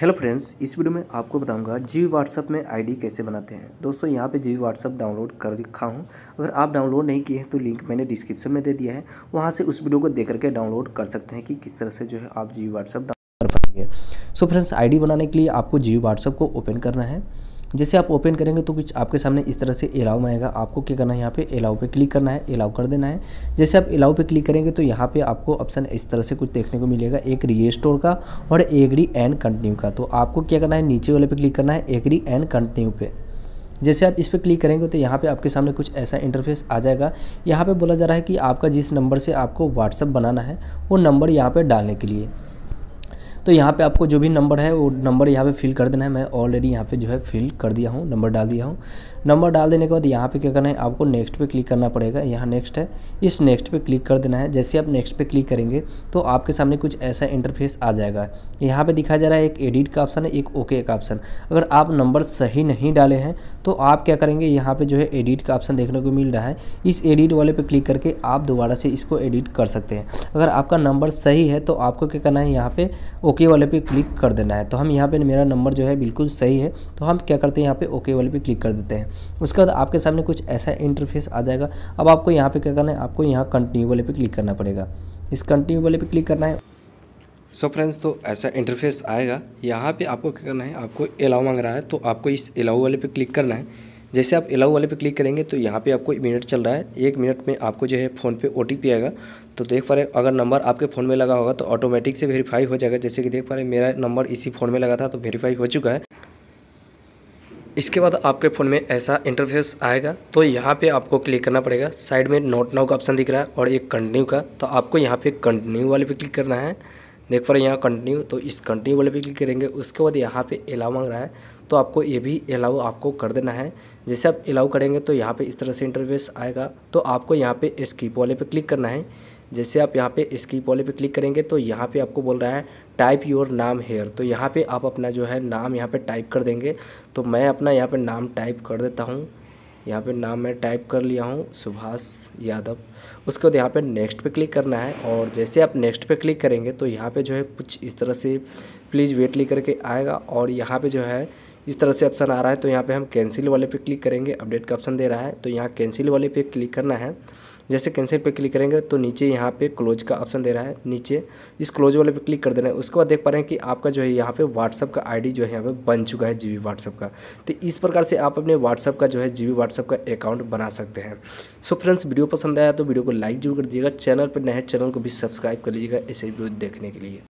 hello friends इस video में आपको बताऊंगा जी व्हाट्सअप में आईडी कैसे बनाते हैं दोस्तों यहाँ पे जी व्हाट्सअप डाउनलोड कर रखा हूँ अगर आप डाउनलोड नहीं किए हैं तो लिंक मैंने डिस्क्रिप्शन में दे दिया है वहाँ से उस वीडियो को देख करके डाउनलोड कर सकते हैं कि किस तरह से जो है आप जी व्हाट्सअप डाउनलोड कर पाएंगे सो फ्रेंड्स आई बनाने के लिए आपको जी व्हाट्सअप को ओपन करना है जैसे आप ओपन करेंगे तो कुछ आपके सामने इस तरह से एलाउ में आएगा आपको क्या करना है यहाँ पे एलाउ पे क्लिक करना है एलाउ कर देना है जैसे आप एलाउ पे क्लिक करेंगे तो यहाँ पे आपको ऑप्शन इस तरह से कुछ देखने को मिलेगा एक रीस्टोर का और एग्री एंड कंटिन्यू का तो आपको क्या करना है नीचे वाले पे क्लिक करना है एग्री एंड कंटिन्यू पे जैसे आप इस पर क्लिक करेंगे तो यहाँ पे आपके सामने कुछ ऐसा इंटरफेस आ जाएगा यहाँ पे बोला जा रहा है कि आपका जिस नंबर से आपको व्हाट्सअप बनाना है वो नंबर यहाँ पे डालने के लिए तो यहाँ पे आपको जो भी नंबर है वो नंबर यहाँ पे फिल कर देना है मैं ऑलरेडी यहाँ पे जो है फिल कर दिया हूँ नंबर डाल दिया हूँ नंबर डाल देने के बाद यहाँ पे क्या करना है आपको नेक्स्ट पे क्लिक करना पड़ेगा यहाँ नेक्स्ट है इस नेक्स्ट पे क्लिक कर देना है जैसे आप नेक्स्ट पे क्लिक करेंगे तो आपके सामने कुछ ऐसा इंटरफेस आ जाएगा यहाँ पर दिखाया जा रहा है एक एडिट का ऑप्शन है एक ओके का ऑप्शन अगर आप नंबर सही नहीं डाले हैं तो आप क्या करेंगे यहाँ पर जो है एडिट का ऑप्शन देखने को मिल रहा है इस एडिट वाले पर क्लिक करके आप दोबारा से इसको एडिट कर सकते हैं अगर आपका नंबर सही है तो आपको क्या करना है यहाँ पर ओके वाले पे क्लिक कर देना है तो हम यहाँ पे मेरा नंबर जो है बिल्कुल सही है तो हम क्या करते हैं यहाँ पे ओके वाले पे क्लिक कर देते हैं उसके बाद आपके सामने कुछ ऐसा इंटरफेस आ जाएगा अब आपको यहाँ पे क्या करना है आपको यहाँ कंटिन्यू वाले पे क्लिक करना पड़ेगा इस कंटिन्यू वाले पे क्लिक करना है सो so फ्रेंड्स तो ऐसा इंटरफेस आएगा यहाँ पर आपको क्या करना है आपको अलाउ मांग रहा है तो आपको इस अलाउ वाले पे क्लिक करना है जैसे आप अलाउ वाले पे क्लिक करेंगे तो यहाँ पे आपको मिनट चल रहा है एक मिनट में आपको जो है फ़ोन पे ओ आएगा तो देख पा रहे अगर नंबर आपके फ़ोन में लगा होगा तो ऑटोमेटिक से वेरीफाई हो जाएगा जैसे कि देख पा रहे मेरा नंबर इसी फ़ोन में लगा था तो वेरीफाई हो चुका है इसके बाद आपके फ़ोन में ऐसा इंटरफेस आएगा तो यहाँ पे आपको क्लिक करना पड़ेगा साइड में नोट नाउ का ऑप्शन दिख रहा है और एक कंटिन्यू का तो आपको यहाँ पे कंटिन्यू वाले पे क्लिक करना है देख पा रहे यहाँ कंटिन्यू तो इस कंटिन्यू वाले पे क्लिक करेंगे उसके बाद यहाँ पे एलाव मांग रहा है तो आपको ये भी अलाउ आपको कर देना है जैसे आप अलाउ करेंगे तो यहाँ पे इस तरह से इंटरफेस आएगा तो आपको यहाँ पे स्कीप वाले पे क्लिक करना है जैसे आप यहाँ पे स्कीप वाले पे क्लिक करेंगे तो यहाँ पे आपको बोल रहा है टाइप योर नाम हेयर तो यहाँ पे आप अपना जो है नाम यहाँ पे टाइप कर देंगे तो मैं अपना यहाँ पर नाम टाइप कर देता हूँ यहाँ पे नाम मैं टाइप कर लिया हूँ सुभाष यादव उसके बाद यहाँ पे नेक्स्ट पे क्लिक करना है और जैसे आप नेक्स्ट पे क्लिक करेंगे तो यहाँ पे जो है कुछ इस तरह से प्लीज़ वेट लिख करके आएगा और यहाँ पे जो है इस तरह से ऑप्शन आ रहा है तो यहाँ पे हम कैंसिल वाले पे क्लिक करेंगे अपडेट का ऑप्शन दे रहा है तो यहाँ कैंसिल वाले पे क्लिक करना है जैसे कैंसिल पे क्लिक करेंगे तो नीचे यहाँ पे क्लोज का ऑप्शन दे रहा है नीचे इस क्लोज वाले पे क्लिक कर देना है उसके बाद देख पा रहे हैं कि आपका जो है यहाँ पे व्हाट्सअप का आईडी जो है यहाँ पे बन चुका है जीबी व्हाट्सअप का तो इस प्रकार से आप अपने व्हाट्सअप का जो है जीबी व्हाट्सअप का अकाउंट बना सकते हैं सो फ्रेंड्स वीडियो पसंद आया तो वीडियो को लाइक जरूर कर दीजिएगा चैनल पर नए चैनल को भी सब्सक्राइब कर लीजिएगा ऐसे वीडियो देखने के लिए